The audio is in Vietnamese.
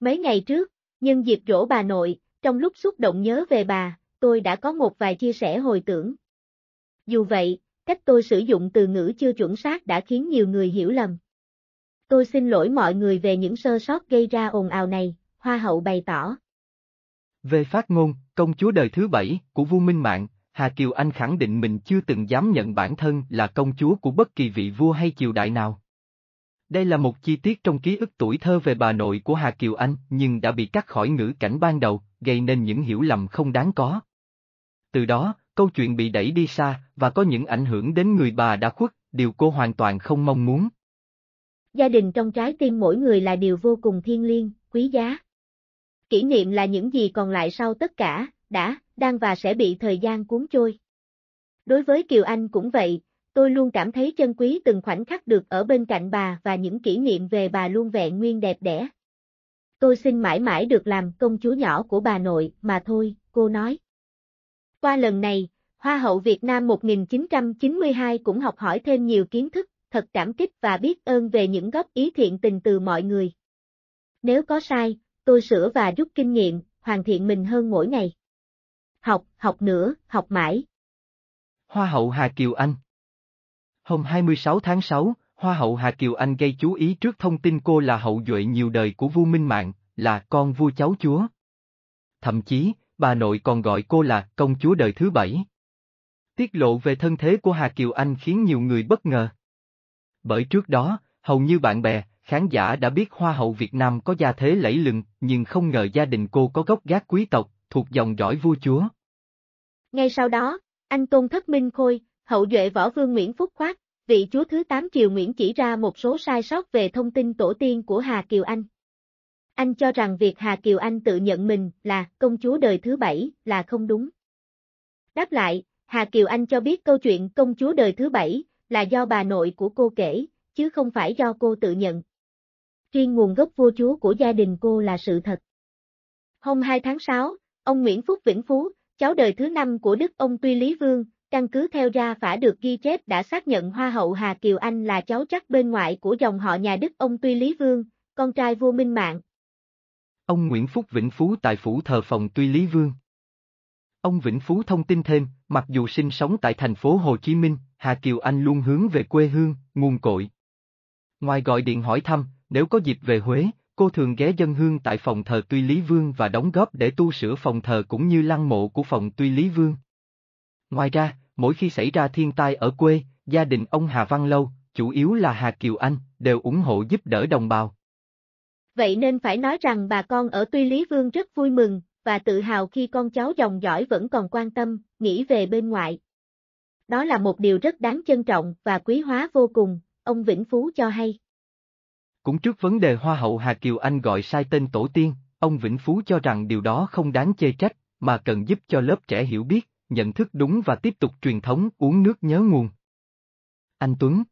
Mấy ngày trước, nhân dịp rỗ bà nội, trong lúc xúc động nhớ về bà, tôi đã có một vài chia sẻ hồi tưởng. Dù vậy, cách tôi sử dụng từ ngữ chưa chuẩn xác đã khiến nhiều người hiểu lầm. Tôi xin lỗi mọi người về những sơ sót gây ra ồn ào này, Hoa hậu bày tỏ. Về phát ngôn, công chúa đời thứ bảy của vua Minh Mạng, Hà Kiều Anh khẳng định mình chưa từng dám nhận bản thân là công chúa của bất kỳ vị vua hay triều đại nào. Đây là một chi tiết trong ký ức tuổi thơ về bà nội của Hà Kiều Anh nhưng đã bị cắt khỏi ngữ cảnh ban đầu, gây nên những hiểu lầm không đáng có. Từ đó, câu chuyện bị đẩy đi xa và có những ảnh hưởng đến người bà đã khuất, điều cô hoàn toàn không mong muốn. Gia đình trong trái tim mỗi người là điều vô cùng thiêng liêng, quý giá. Kỷ niệm là những gì còn lại sau tất cả, đã, đang và sẽ bị thời gian cuốn trôi. Đối với Kiều Anh cũng vậy, Tôi luôn cảm thấy chân quý từng khoảnh khắc được ở bên cạnh bà và những kỷ niệm về bà luôn vẹn nguyên đẹp đẽ. Tôi xin mãi mãi được làm công chúa nhỏ của bà nội mà thôi, cô nói. Qua lần này, Hoa hậu Việt Nam 1992 cũng học hỏi thêm nhiều kiến thức, thật cảm kích và biết ơn về những góp ý thiện tình từ mọi người. Nếu có sai, tôi sửa và rút kinh nghiệm, hoàn thiện mình hơn mỗi ngày. Học, học nữa, học mãi. Hoa hậu Hà Kiều Anh Hôm 26 tháng 6, Hoa hậu Hà Kiều Anh gây chú ý trước thông tin cô là hậu duệ nhiều đời của vua Minh Mạng, là con vua cháu chúa. Thậm chí, bà nội còn gọi cô là công chúa đời thứ bảy. Tiết lộ về thân thế của Hà Kiều Anh khiến nhiều người bất ngờ. Bởi trước đó, hầu như bạn bè, khán giả đã biết Hoa hậu Việt Nam có gia thế lẫy lừng, nhưng không ngờ gia đình cô có gốc gác quý tộc, thuộc dòng dõi vua chúa. Ngay sau đó, anh Tôn Thất Minh Khôi, Hậu duệ võ vương Nguyễn Phúc Khoát, vị chúa thứ 8 triều Nguyễn chỉ ra một số sai sót về thông tin tổ tiên của Hà Kiều Anh. Anh cho rằng việc Hà Kiều Anh tự nhận mình là công chúa đời thứ bảy là không đúng. Đáp lại, Hà Kiều Anh cho biết câu chuyện công chúa đời thứ bảy là do bà nội của cô kể, chứ không phải do cô tự nhận. Riêng nguồn gốc vua chúa của gia đình cô là sự thật. Hôm 2 tháng 6, ông Nguyễn Phúc Vĩnh Phú, cháu đời thứ năm của đức ông Tuy Lý Vương, Căn cứ theo ra phả được ghi chép đã xác nhận Hoa hậu Hà Kiều Anh là cháu chắc bên ngoại của dòng họ nhà Đức ông Tuy Lý Vương, con trai vua Minh Mạng. Ông Nguyễn Phúc Vĩnh Phú tại phủ thờ phòng Tuy Lý Vương. Ông Vĩnh Phú thông tin thêm, mặc dù sinh sống tại thành phố Hồ Chí Minh, Hà Kiều Anh luôn hướng về quê hương, nguồn cội. Ngoài gọi điện hỏi thăm, nếu có dịp về Huế, cô thường ghé dân hương tại phòng thờ Tuy Lý Vương và đóng góp để tu sửa phòng thờ cũng như lăng mộ của phòng Tuy Lý Vương. Ngoài ra, mỗi khi xảy ra thiên tai ở quê, gia đình ông Hà Văn Lâu, chủ yếu là Hà Kiều Anh, đều ủng hộ giúp đỡ đồng bào. Vậy nên phải nói rằng bà con ở Tuy Lý Vương rất vui mừng, và tự hào khi con cháu dòng dõi vẫn còn quan tâm, nghĩ về bên ngoại. Đó là một điều rất đáng trân trọng và quý hóa vô cùng, ông Vĩnh Phú cho hay. Cũng trước vấn đề Hoa hậu Hà Kiều Anh gọi sai tên tổ tiên, ông Vĩnh Phú cho rằng điều đó không đáng chê trách, mà cần giúp cho lớp trẻ hiểu biết, nhận thức đúng và tiếp tục truyền thống uống nước nhớ nguồn. Anh Tuấn